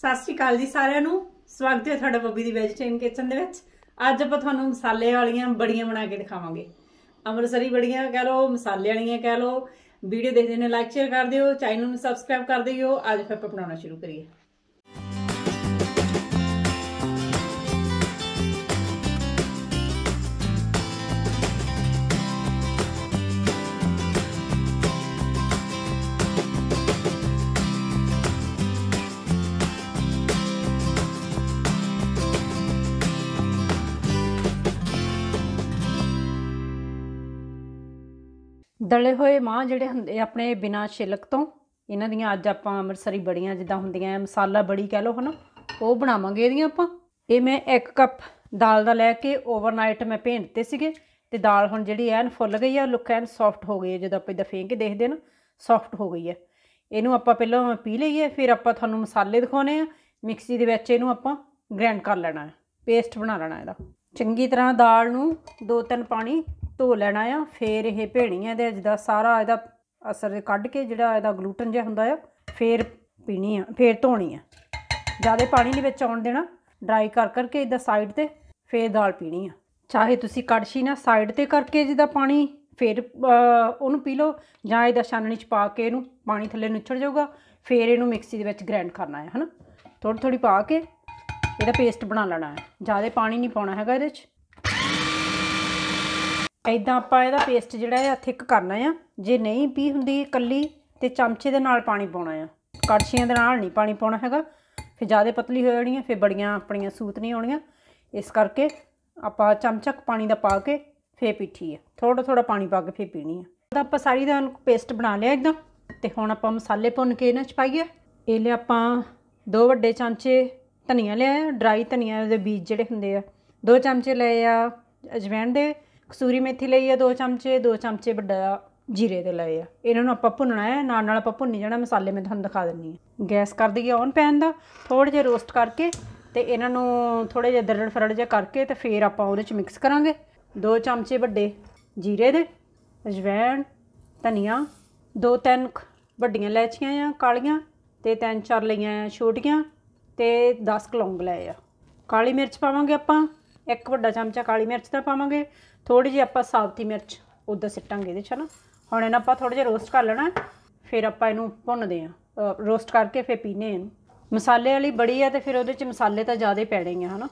ਸਤਿ ਸ਼੍ਰੀ ਅਕਾਲ ਜੀ ਸਾਰਿਆਂ ਨੂੰ ਸਵਾਗਤ ਹੈ ਤੁਹਾਡਾ ਬੱਬੀ ਦੀ ਵੈਜੀਟੇਰੀਅਨ ਕਿਚਨ ਦੇ ਵਿੱਚ ਅੱਜ ਆਪਾਂ ਤੁਹਾਨੂੰ ਮਸਾਲੇ ਵਾਲੀਆਂ ਬੜੀਆਂ ਬਣਾ ਕੇ ਦਿਖਾਵਾਂਗੇ ਅੰਮ੍ਰਿਤਸਰੀ ਬੜੀਆਂ ਕਹਿ ਲਓ ਮਸਾਲੇ ਵਾਲੀਆਂ ਕਹਿ ਲਓ ਵੀਡੀਓ ਦੇਖਦੇ ਨੇ ਲਾਈਕ ਸ਼ੇਅਰ ਕਰ ਦਿਓ ਚੈਨਲ ਨੂੰ ਸਬਸਕ੍ਰਾਈਬ ਕਰ ਦਿਓ ਅੱਜ ਫਿਰ ਆਪਾਂ ਬਣਾਉਣਾ ਸ਼ੁਰੂ ਕਰੀਏ ਦਲੇ ਹੋਏ ਮਾਂ ਜਿਹੜੇ ਹੁੰਦੇ ਆਪਣੇ ਬਿਨਾ ਛਿਲਕ ਤੋਂ ਇਹਨਾਂ ਦੀਆਂ ਅੱਜ ਆਪਾਂ ਅੰਮ੍ਰਿਤਸਰੀ ਬੜੀਆਂ ਜਿੱਦਾਂ ਹੁੰਦੀਆਂ ਮਸਾਲਾ ਬੜੀ ਕਹਿ ਲੋ ਹਨਾ ਉਹ ਬਣਾਵਾਂਗੇ ਇਹਦੀਆਂ ਆਪਾਂ ਇਹ ਮੈਂ 1 ਕੱਪ ਦਾਲ ਦਾ ਲੈ ਕੇ ਓਵਰਨਾਈਟ ਮੈਂ ਭੇਣ ਦਿੱਤੇ ਸੀਗੇ ਤੇ ਦਾਲ ਹੁਣ ਜਿਹੜੀ ਐਨ ਫੁੱਲ ਗਈ ਆ ਲੁੱਕ ਐਨ ਸੌਫਟ ਹੋ ਗਈ ਹੈ ਜਦੋਂ ਆਪਾਂ ਇਹਦਾ ਫੇਂਕ ਕੇ ਦੇਖਦੇ ਨਾ ਸੌਫਟ ਹੋ ਗਈ ਹੈ ਇਹਨੂੰ ਆਪਾਂ ਪਹਿਲਾਂ ਪੀ ਲਈਏ ਫਿਰ ਆਪਾਂ ਤੁਹਾਨੂੰ ਮਸਾਲੇ ਦਿਖਾਉਣੇ ਆ ਮਿਕਸੀ ਦੇ ਵਿੱਚ ਇਹਨੂੰ ਆਪਾਂ ਗ੍ਰਾਈਂਡ ਕਰ ਲੈਣਾ ਹੈ ਪੇਸਟ ਬਣਾ ਲੈਣਾ ਇਹਦਾ ਚੰਗੀ ਤਰ੍ਹਾਂ ਦਾਲ ਨੂੰ ਦੋ ਤਿੰਨ ਪਾਣੀ ਧੋ ਲੈਣਾ ਆ ਫੇਰ ਇਹ ਭੇਣੀਆਂ ਦੇ ਜਿਹਦਾ ਸਾਰਾ ਇਹਦਾ ਅਸਰ ਕੱਢ ਕੇ ਜਿਹੜਾ ਇਹਦਾ ਗਲੂਟਨ ਜਿਹਾ ਹੁੰਦਾ ਆ ਫੇਰ ਪੀਣੀ ਆ ਫੇਰ ਧੋਣੀ ਆ ਜਿਆਦਾ ਪਾਣੀ ਨਹੀਂ ਵਿੱਚ ਆਉਣ ਦੇਣਾ ਡਰਾਈ ਕਰ ਕਰਕੇ ਇਹਦਾ ਸਾਈਡ ਤੇ ਫੇਰ ਦਾਲ ਪੀਣੀ ਆ ਚਾਹੇ ਤੁਸੀਂ ਕੜਛੀ ਨਾਲ ਸਾਈਡ ਤੇ ਕਰਕੇ ਜਿਹਦਾ ਪਾਣੀ ਫੇਰ ਉਹਨੂੰ ਪੀ ਲਓ ਜਾਂ ਇਹਦਾ ਛਾਨਣੀ ਚ ਪਾ ਕੇ ਇਹਨੂੰ ਪਾਣੀ ਥੱਲੇ ਨੁੱਚੜ ਜਾਊਗਾ ਫੇਰ ਇਹਨੂੰ ਮਿਕਸੀ ਦੇ ਵਿੱਚ ਗ੍ਰਾਈਂਡ ਕਰਨਾ ਹੈ ਹਨਾ ਥੋੜੀ ਥੋੜੀ ਪਾ ਕੇ ਇਹਦਾ ਪੇਸਟ ਬਣਾ ਲੈਣਾ ਹੈ ਜਿਆਦਾ ਪਾਣੀ ਨਹੀਂ ਪਾਉਣਾ ਹੈਗਾ ਇਹਦੇ 'ਚ ਇਦਾਂ ਆਪਾਂ ਇਹਦਾ ਪੇਸਟ ਜਿਹੜਾ ਆ ਥਿੱਕ ਕਰਨਾ ਆ ਜੇ ਨਹੀਂ ਪੀ ਹੁੰਦੀ ਕੱਲੀ ਤੇ ਚਮਚੇ ਦੇ ਨਾਲ ਪਾਣੀ ਪਾਉਣਾ ਆ ਕੜਛੀਆਂ ਦੇ ਨਾਲ ਨਹੀਂ ਪਾਣੀ ਪਾਉਣਾ ਹੈਗਾ ਫਿਰ ਜ਼ਿਆਦਾ ਪਤਲੀ ਹੋ ਜਾਣੀ ਆ ਫਿਰ ਬੜੀਆਂ ਆਪਣੀਆਂ ਸੂਤ ਨਹੀਂ ਆਉਣੀਆਂ ਇਸ ਕਰਕੇ ਆਪਾਂ ਚਮਚਕ ਪਾਣੀ ਦਾ ਪਾ ਕੇ ਫੇ ਪੀਠੀ ਆ ਥੋੜਾ ਥੋੜਾ ਪਾਣੀ ਪਾ ਕੇ ਫੇ ਪੀਣੀ ਆ ਤਾਂ ਆਪਾਂ ਸਾਰੀ ਦਾ ਪੇਸਟ ਬਣਾ ਲਿਆ ਇਦਾਂ ਤੇ ਹੁਣ ਆਪਾਂ ਮਸਾਲੇ ਭੁੰਨ ਕੇ ਇਹਨਾਂ ਚ ਪਾਈਏ ਇਹ ਲਿਆ ਆਪਾਂ ਦੋ ਵੱਡੇ ਚਮਚੇ ਧਨੀਆ ਲਿਆ ਡਰਾਈ ਧਨੀਆ ਦੇ ਬੀਜ ਜਿਹੜੇ ਹੁੰਦੇ ਆ ਦੋ ਚਮਚੇ ਲਏ ਆ ਅਜਵੈਣ ਦੇ ਕਸੂਰੀ ਮੇਥੀ ਲਈ ਆ 2 ਚਮਚੇ 2 ਚਮਚੇ ਵੱਡਾ ਜੀਰੇ ਦੇ ਲਏ ਆ ਇਹਨਾਂ ਨੂੰ ਆਪਾਂ ਭੁੰਨਣਾ ਹੈ ਨਾਲ ਨਾਲ ਆਪਾਂ ਭੁੰਨੀ ਜਾਣਾ ਮਸਾਲੇ ਮੈਂ ਤੁਹਾਨੂੰ ਦਿਖਾ ਦਿੰਨੀ ਆ ਗੈਸ ਕਰ ਦਈਏ ਔਨ ਪੈਨ ਦਾ ਥੋੜਾ ਜਿਹਾ ਰੋਸਟ ਕਰਕੇ ਤੇ ਇਹਨਾਂ ਨੂੰ ਥੋੜਾ ਜਿਹਾ ਦਰੜ ਫਰੜ ਜਿਹਾ ਕਰਕੇ ਤੇ ਫੇਰ ਆਪਾਂ ਉਹਦੇ ਚ ਮਿਕਸ ਕਰਾਂਗੇ 2 ਚਮਚੇ ਵੱਡੇ ਜੀਰੇ ਦੇ ਅਜਵੈਣ ਧਨੀਆ ਦੋ ਤਿੰਨ ਵੱਡੀਆਂ ਲੈਚੀਆਂ ਆ ਕਾਲੀਆਂ ਤੇ ਤਿੰਨ ਚਾਰ ਲਈਆਂ ਛੋਟੀਆਂ ਤੇ 10 ਕਲੌਂਗ ਲਏ ਆ ਕਾਲੀ ਮਿਰਚ ਪਾਵਾਂਗੇ ਆਪਾਂ ਇੱਕ ਵੱਡਾ ਚਮਚਾ ਕਾਲੀ ਮਿਰਚ ਦਾ ਪਾਵਾਂਗੇ ਥੋੜੀ ਜਿਹੀ ਆਪਾਂ ਸਾਬਤੀ ਮਿਰਚ ਉਦੋਂ ਸਿੱਟਾਂਗੇ ਇਹਦੇ ਚ ਨਾ ਹੁਣ ਇਹਨਾਂ ਆਪਾਂ ਥੋੜਾ ਜਿਹਾ ਰੋਸਟ ਕਰ ਲੈਣਾ ਫਿਰ ਆਪਾਂ ਇਹਨੂੰ ਭੁੰਨਦੇ ਆ ਰੋਸਟ ਕਰਕੇ ਫਿਰ ਪੀਨੇ ਆ ਮਸਾਲੇ ਵਾਲੀ ਬੜੀ ਆ ਤੇ ਫਿਰ ਉਹਦੇ ਚ ਮਸਾਲੇ ਤਾਂ ਜ਼ਿਆਦਾ ਪੈੜੇ ਪੈਣੇ ਆ ਹਨਾ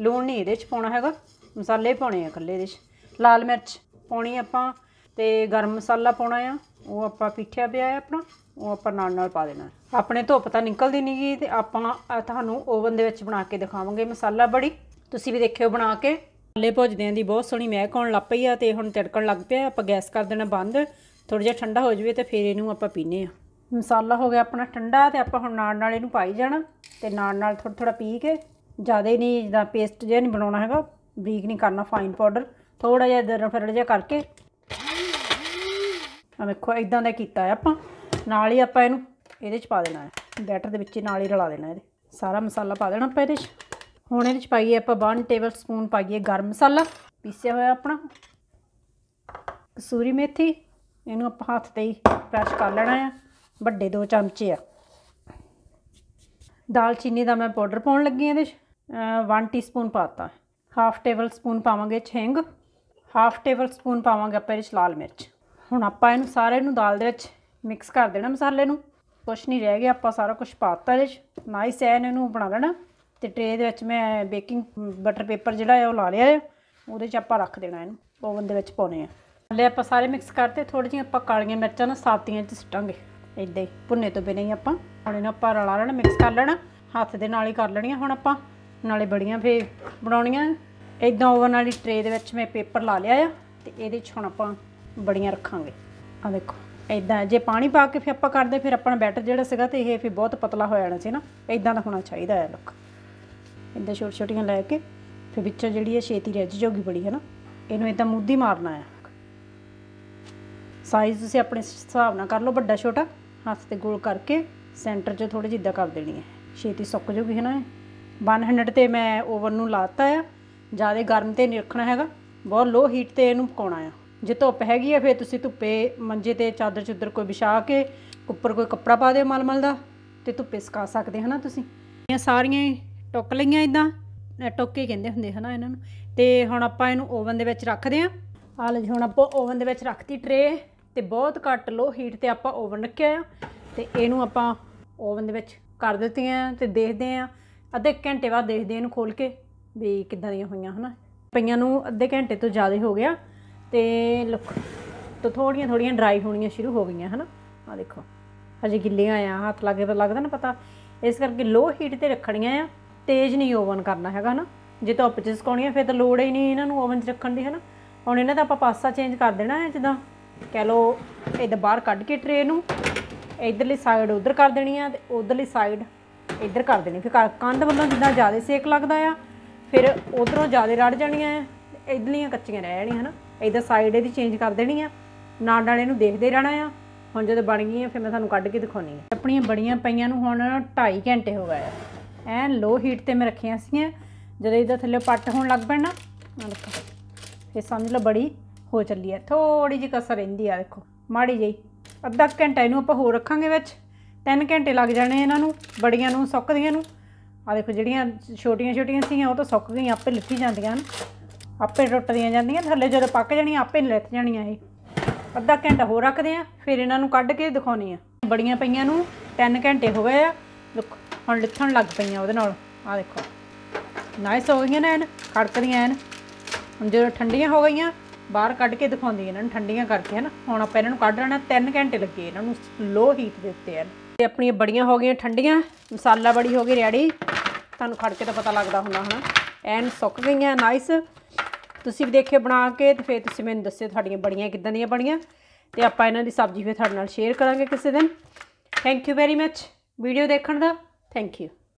ਲੂਣ ਨਹੀਂ ਇਹਦੇ ਚ ਪਾਉਣਾ ਹੈਗਾ ਮਸਾਲੇ ਪਾਉਣੇ ਆ ਇਕੱਲੇ ਇਹਦੇ ਚ ਲਾਲ ਮਿਰਚ ਪਾਉਣੀ ਆਪਾਂ ਤੇ ਗਰਮ ਮਸਾਲਾ ਪਾਉਣਾ ਆ ਉਹ ਆਪਾਂ ਪੀਠਿਆ ਪਿਆ ਆ ਆਪਣਾ ਉਹ ਆਪਾਂ ਨਾਲ ਨਾਲ ਪਾ ਦੇਣਾ ਆਪਣੇ ਧੁੱਪ ਤਾਂ ਨਿਕਲਦੀ ਨਹੀਂਗੀ ਤੇ ਆਪਾਂ ਤੁਹਾਨੂੰ ਓਵਨ ਦੇ ਵਿੱਚ ਬਣਾ ਕੇ ਦਿਖਾਵਾਂਗੇ ਮਸਾਲਾ ਬੜੀ ਤੁਸੀਂ ਵੀ ਦੇਖਿਓ ਬਣਾ ਕੇ ਭੁੱਜਦੇ ਭੁੱਜਦਿਆਂ ਦੀ ਬਹੁਤ ਸੋਹਣੀ ਮਹਿਕ ਆਉਣ ਲੱਗ ਪਈ ਆ ਤੇ ਹੁਣ ਤੜਕਣ ਲੱਗ ਪਿਆ ਆਪਾਂ ਗੈਸ ਕਰ ਦੇਣਾ ਬੰਦ ਥੋੜਾ ਜਿਹਾ ਠੰਡਾ ਹੋ ਜਵੇ ਤੇ ਫਿਰ ਇਹਨੂੰ ਆਪਾਂ ਪੀਨੇ ਆ ਮਸਾਲਾ ਹੋ ਗਿਆ ਆਪਣਾ ਠੰਡਾ ਤੇ ਆਪਾਂ ਹੁਣ ਨਾਲ ਨਾਲ ਇਹਨੂੰ ਪਾਈ ਜਾਣਾ ਤੇ ਨਾਲ ਨਾਲ ਥੋੜਾ ਥੋੜਾ ਪੀ ਕੇ ਜ਼ਿਆਦਾ ਨਹੀਂ ਜਿੱਦਾਂ ਪੇਸਟ ਜਿਹਾ ਨਹੀਂ ਬਣਾਉਣਾ ਹੈਗਾ ਬਰੀਕ ਨਹੀਂ ਕਰਨਾ ਫਾਈਨ ਪਾਊਡਰ ਥੋੜਾ ਜਿਹਾ ਦਰਨ ਫਰੜ ਜਿਹਾ ਕਰਕੇ ਆ ਵੇਖੋ ਇਦਾਂ ਦਾ ਕੀਤਾ ਹੈ ਆਪਾਂ ਨਾਲ ਹੀ ਆਪਾਂ ਇਹਨੂੰ ਇਹਦੇ ਚ ਪਾ ਦੇਣਾ ਹੈ ਬੈਟਰ ਦੇ ਵਿੱਚ ਨਾਲ ਹੀ ਰਲਾ ਦੇਣਾ ਇਹਦੇ ਸਾਰਾ ਮਸਾਲਾ ਪਾ ਦੇਣਾ ਆਪਾਂ ਇਹਦੇ ਚ ਹੁਣ ਇਹਦੇ ਵਿੱਚ ਪਾਈਏ ਆਪਾਂ 1 ਟੇਬਲ ਸਪੂਨ ਪਾਈਏ ਗਰਮ ਮਸਾਲਾ ਪੀਸਿਆ ਹੋਇਆ ਆਪਣਾ ਕਸੂਰੀ ਮੇਥੀ ਇਹਨੂੰ ਆਪਾਂ ਹੱਥ ਤੇ ਹੀ ਪ੍ਰੈਸ ਕਰ ਲੈਣਾ ਆ ਵੱਡੇ 2 ਚਮਚੇ ਆ ਦਾਲ ਚੀਨੀ ਦਾ ਮੈਂ ਪਾਊਡਰ ਪਾਉਣ ਲੱਗੀ ਇਹਦੇ 1 ਟੀਸਪੂਨ ਪਾਤਾ ਹਾਫ ਟੇਬਲ ਸਪੂਨ ਪਾਵਾਂਗੇ ਛਿੰਗ ਹਾਫ ਟੇਬਲ ਸਪੂਨ ਪਾਵਾਂਗੇ ਆਪਾਂ ਇਹਦੇ ਵਿੱਚ ਲਾਲ ਮਿਰਚ ਹੁਣ ਆਪਾਂ ਇਹਨੂੰ ਸਾਰੇ ਨੂੰ ਦਾਲ ਦੇ ਵਿੱਚ ਮਿਕਸ ਕਰ ਦੇਣਾ ਮਸਾਲੇ ਨੂੰ ਕੁਛ ਨਹੀਂ ਰਹਿ ਗਿਆ ਆਪਾਂ ਸਾਰਾ ਕੁਝ ਪਾਤਾ ਇਹਦੇ ਵਿੱਚ ਨਾਈਸ ਐਨ ਇਹਨੂੰ ਬਣਾ ਲੈਣਾ ਤੇ ਟ੍ਰੇ ਦੇ ਵਿੱਚ ਮੈਂ ਬੇਕਿੰਗ ਬਟਰ ਪੇਪਰ ਜਿਹੜਾ ਹੈ ਉਹ ਲਾ ਲਿਆ ਹੈ ਉਹਦੇ 'ਚ ਆਪਾਂ ਰੱਖ ਦੇਣਾ ਇਹਨੂੰ ਓਵਨ ਦੇ ਵਿੱਚ ਪਾਉਣੇ ਆ ਲੈ ਆਪਾਂ ਸਾਰੇ ਮਿਕਸ ਕਰਤੇ ਥੋੜੀ ਜਿਹੀ ਆਪਾਂ ਕਾਲੀਆਂ ਮਿਰਚਾਂ ਨਾ ਸਾਤੀਆਂ 'ਚ ਸਟਾਂਗੇ ਇਦਾਂ ਹੀ ਭੁੰਨੇ ਤੋਂ ਬਿਨਾਂ ਹੀ ਆਪਾਂ ਹੁਣ ਇਹਨੂੰ ਆਪਾਂ ਰਲਾ ਲੈਣਾ ਮਿਕਸ ਕਰ ਲੈਣਾ ਹੱਥ ਦੇ ਨਾਲ ਹੀ ਕਰ ਲੈਣੀਆਂ ਹੁਣ ਆਪਾਂ ਨਾਲੇ ਬੜੀਆਂ ਫੇ ਬਣਾਉਣੀਆਂ ਇਦਾਂ ਓਵਨ ਵਾਲੀ ਟ੍ਰੇ ਦੇ ਵਿੱਚ ਮੈਂ ਪੇਪਰ ਲਾ ਲਿਆ ਆ ਤੇ ਇਹਦੇ 'ਚ ਹੁਣ ਆਪਾਂ ਬੜੀਆਂ ਰੱਖਾਂਗੇ ਆ ਦੇਖੋ ਇਦਾਂ ਜੇ ਪਾਣੀ ਪਾ ਕੇ ਫੇ ਆਪਾਂ ਕਰਦੇ ਫਿਰ ਆਪਣਾ ਬੈਟਰ ਜਿਹੜਾ ਸੀਗਾ ਤੇ ਇਹ ਫੇ ਬਹੁਤ ਪਤਲਾ ਹੋ ਜਾਣਾ ਸੀ ਨਾ ਇਦਾਂ ਦਾ ਹੋਣਾ ਚਾਹੀਦਾ ਹੈ ਲੁੱਕ ਇੰਦਾ ਛੋਟ ਛੋਟੀਆਂ ਲੈ ਕੇ ਫਿਰ ਵਿੱਚੋਂ ਜਿਹੜੀ ਹੈ ਛੇਤੀ ਰਹਿ ਜਾਊਗੀ ਬੜੀ ਹੈ ਨਾ ਇਹਨੂੰ ਇਦਾਂ ਮੁੱਦੀ ਮਾਰਨਾ ਹੈ ਸਾਈਜ਼ ਤੁਸੀਂ ਆਪਣੇ ਹਿਸਾਬ ਨਾਲ ਕਰ ਲਓ ਵੱਡਾ ਛੋਟਾ ਹੱਥ ਤੇ ਗੋਲ ਕਰਕੇ ਸੈਂਟਰ 'ਚ ਥੋੜੀ ਜਿੱਦਾਂ ਕਰ ਦੇਣੀ ਹੈ ਛੇਤੀ ਸੁੱਕ ਜਾਊਗੀ ਹੈ ਨਾ 100 ਤੇ ਮੈਂ ਓਵਨ ਨੂੰ ਲਾਤਾ ਆ ਜਿਆਦਾ ਗਰਮ ਤੇ ਨਹੀਂ ਰੱਖਣਾ ਹੈਗਾ ਬਹੁਤ ਲੋ ਹੀਟ ਤੇ ਇਹਨੂੰ ਪਕਾਉਣਾ ਆ ਜੇ ਧੁੱਪ ਹੈਗੀ ਆ ਫਿਰ ਤੁਸੀਂ ਧੁੱਪੇ ਮੰਜੇ ਤੇ ਚਾਦਰ ਚੁੱਦਰ ਕੋਈ ਵਿਛਾ ਕੇ ਉੱਪਰ ਕੋਈ ਕੱਪੜਾ ਪਾ ਦਿਓ ਮਲਮਲ ਦਾ ਤੇ ਧੁੱਪੇ ਸੁਕਾ ਸਕਦੇ ਹਨਾ ਤੁਸੀਂ ਇਹ ਸਾਰੀਆਂ ਟੁੱਕ ਲਈਆਂ ਇਦਾਂ ਟੋਕੇ ਕਹਿੰਦੇ ਹੁੰਦੇ ਹਨਾ ਇਹਨਾਂ ਨੂੰ ਤੇ ਹੁਣ ਆਪਾਂ ਇਹਨੂੰ ਓਵਨ ਦੇ ਵਿੱਚ ਰੱਖਦੇ ਆਂ ਆ ਲਓ ਜੀ ਹੁਣ ਆਪਾਂ ਓਵਨ ਦੇ ਵਿੱਚ ਰੱਖਤੀ ਟਰੇ ਤੇ ਬਹੁਤ ਘੱਟ ਲੋ ਹੀਟ ਤੇ ਆਪਾਂ ਓਵਨ ਰੱਖਿਆ ਆ ਤੇ ਇਹਨੂੰ ਆਪਾਂ ਓਵਨ ਦੇ ਵਿੱਚ ਕਰ ਦਿੱਤੀਆਂ ਤੇ ਦੇਖਦੇ ਆਂ ਅੱਧੇ ਘੰਟੇ ਬਾਅਦ ਦੇਖਦੇ ਇਹਨੂੰ ਖੋਲ ਕੇ ਵੀ ਕਿੱਦਾਂ ਦੀਆਂ ਹੋਈਆਂ ਹਨਾ ਪਈਆਂ ਨੂੰ ਅੱਧੇ ਘੰਟੇ ਤੋਂ ਜ਼ਿਆਦਾ ਹੋ ਗਿਆ ਤੇ ਲੁੱਕ ਤੋਂ ਥੋੜੀਆਂ ਥੋੜੀਆਂ ਡਰਾਈ ਹੋਣੀਆਂ ਸ਼ੁਰੂ ਹੋ ਗਈਆਂ ਹਨਾ ਆ ਦੇਖੋ ਹਜੇ ਗਿੱਲੀਆਂ ਆ ਹੱਥ ਲੱਗੇ ਤਾਂ ਲੱਗਦਾ ਨਾ ਪਤਾ ਇਸ ਕਰਕੇ ਲੋ ਹੀਟ ਤੇ ਰੱਖਣੀਆਂ ਆ ਤੇਜ਼ ਨਹੀਂ ਓਵਨ ਕਰਨਾ ਹੈਗਾ ਹਨਾ ਜੇ ਧੁੱਪ 'ਚ ਸੁਕਾਉਣੀ ਹੈ ਫਿਰ ਤਾਂ ਲੋੜ ਹੀ ਨਹੀਂ ਇਹਨਾਂ ਨੂੰ ਓਵਨ 'ਚ ਰੱਖਣ ਦੀ ਹਨਾ ਹੁਣ ਇਹਨਾਂ ਦਾ ਆਪਾਂ ਪਾਸਾ ਚੇਂਜ ਕਰ ਦੇਣਾ ਹੈ ਜਿੱਦਾਂ ਕਹਿ ਲਓ ਇਹਦਾ ਬਾਹਰ ਕੱਢ ਕੇ ਟਰੇ ਨੂੰ ਇਧਰਲੀ ਸਾਈਡ ਉਧਰ ਕਰ ਦੇਣੀ ਆ ਤੇ ਉਧਰਲੀ ਸਾਈਡ ਇਧਰ ਕਰ ਦੇਣੀ ਫਿਰ ਕੰਧ ਵੱਲੋਂ ਜਿੱਦਾਂ ਜ਼ਿਆਦਾ ਸੇਕ ਲੱਗਦਾ ਆ ਫਿਰ ਉਧਰੋਂ ਜ਼ਿਆਦਾ ਰੜ ਜਾਣੀਆਂ ਆ ਇਧਰਲੀਆਂ ਕੱਚੀਆਂ ਰਹਿ ਜਾਣੀਆਂ ਹਨਾ ਇਧਰ ਸਾਈਡ ਇਹਦੀ ਚੇਂਜ ਕਰ ਦੇਣੀ ਆ ਨਾਲ ਨਾਲ ਇਹਨੂੰ ਦੇਖਦੇ ਰਹਿਣਾ ਆ ਹੁਣ ਜਦੋਂ ਬਣ ਗਈਆਂ ਫਿਰ ਮੈਂ ਤੁਹਾਨੂੰ ਕੱਢ ਕੇ ਦਿਖਾਉਣੀ ਆ ਆਪਣੀਆਂ ਬੜੀਆਂ ਪਈਆਂ ਨੂੰ ਹੁਣ 2.5 ਘੰਟੇ ਹੋ ਗਏ ਆ ਐਨ ਲੋ ਹੀਟ ਤੇ ਮੈਂ ਰੱਖੀਆਂ ਸੀਆਂ ਜਦੋਂ ਇਹਦਾ ਥੱਲੇ ਪੱਟ ਹੋਣ ਲੱਗ ਪੈਣਾ ਆ ਦੇਖੋ ਇਹ ਸਮਝ ਲਓ ਬੜੀ ਹੋ ਚੱਲੀ ਹੈ ਥੋੜੀ ਜਿਹੀ ਕਸਰ ਰਹਿੰਦੀ ਆ ਦੇਖੋ ਮਾੜੀ ਜਈ ਅੱਧਾ ਘੰਟਾ ਇਹਨੂੰ ਆਪਾਂ ਹੋਰ ਰੱਖਾਂਗੇ ਵਿੱਚ 3 ਘੰਟੇ ਲੱਗ ਜਾਣੇ ਇਹਨਾਂ ਨੂੰ ਬੜੀਆਂ ਨੂੰ ਸੁੱਕਦੀਆਂ ਨੂੰ ਆ ਦੇਖੋ ਜਿਹੜੀਆਂ ਛੋਟੀਆਂ ਛੋਟੀਆਂ ਸੀਆਂ ਉਹ ਤਾਂ ਸੁੱਕ ਗਈਆਂ ਆਪੇ ਲਿੱਥੀ ਜਾਂਦੀਆਂ ਹਨ ਆਪੇ ਟੁੱਟਦੀਆਂ ਜਾਂਦੀਆਂ ਥੱਲੇ ਜਦੋਂ ਪੱਕ ਜਾਣੀਆਂ ਆਪੇ ਲਿੱਥ ਜਾਣੀਆਂ ਇਹ ਅੱਧਾ ਘੰਟਾ ਹੋਰ ਰੱਖਦੇ ਆ ਫਿਰ ਇਹਨਾਂ ਨੂੰ ਕੱਢ ਕੇ ਦਿਖਾਉਣੀ ਆ ਬੜੀਆਂ ਪਈਆਂ ਨੂੰ 3 ਘੰਟੇ ਹੋ ਗਏ ਆ ਦੇਖੋ ਹੁਣ ਲਿੱਥਣ ਲੱਗ ਪਈਆਂ ਉਹਦੇ ਨਾਲ ਆ ਦੇਖੋ ਨਾਈਸ ਹੋ ਗਈਆਂ ਨੇ ਐਨ ਖੜਕਦੀਆਂ ਐਨ ਹੁਣ ਜਦੋਂ ਠੰਡੀਆਂ ਹੋ ਗਈਆਂ ਬਾਹਰ ਕੱਢ ਕੇ ਦਿਖਾਉਂਦੀ ਇਹਨਾਂ ਨੂੰ ਠੰਡੀਆਂ ਕਰਕੇ ਹਨ ਹੁਣ ਆਪਾਂ ਇਹਨਾਂ ਨੂੰ ਕੱਢ ਲੈਣਾ 3 ਘੰਟੇ ਲੱਗੇ ਇਹਨਾਂ ਨੂੰ ਲੋ ਹੀਟ ਦੇ ਉੱਤੇ ਹਨ ਤੇ ਆਪਣੀਆਂ ਬੜੀਆਂ ਹੋ ਗਈਆਂ ਠੰਡੀਆਂ ਮਸਾਲਾ ਬੜੀ ਹੋ ਗਈ ਰੈਡੀ ਤੁਹਾਨੂੰ ਖੜ ਕੇ ਤਾਂ ਪਤਾ ਲੱਗਦਾ ਹੁੰਦਾ ਹਨ ਐਨ ਸੁੱਕ ਗਈਆਂ ਨਾਈਸ ਤੁਸੀਂ ਵੀ ਦੇਖਿਓ ਬਣਾ ਕੇ ਤੇ ਫਿਰ ਤੁਸੀਂ ਮੈਨੂੰ ਦੱਸਿਓ ਤੁਹਾਡੀਆਂ ਬੜੀਆਂ ਕਿਦਾਂ ਦੀਆਂ ਬਣੀਆਂ ਤੇ ਆਪਾਂ ਇਹਨਾਂ ਦੀ ਸਬਜ਼ੀ ਫਿਰ ਤੁਹਾਡੇ ਨਾਲ ਸ਼ੇਅਰ ਕਰਾਂਗੇ ਕਿਸੇ ਦਿਨ thank you very much video ਦੇਖਣ ਦਾ Thank you.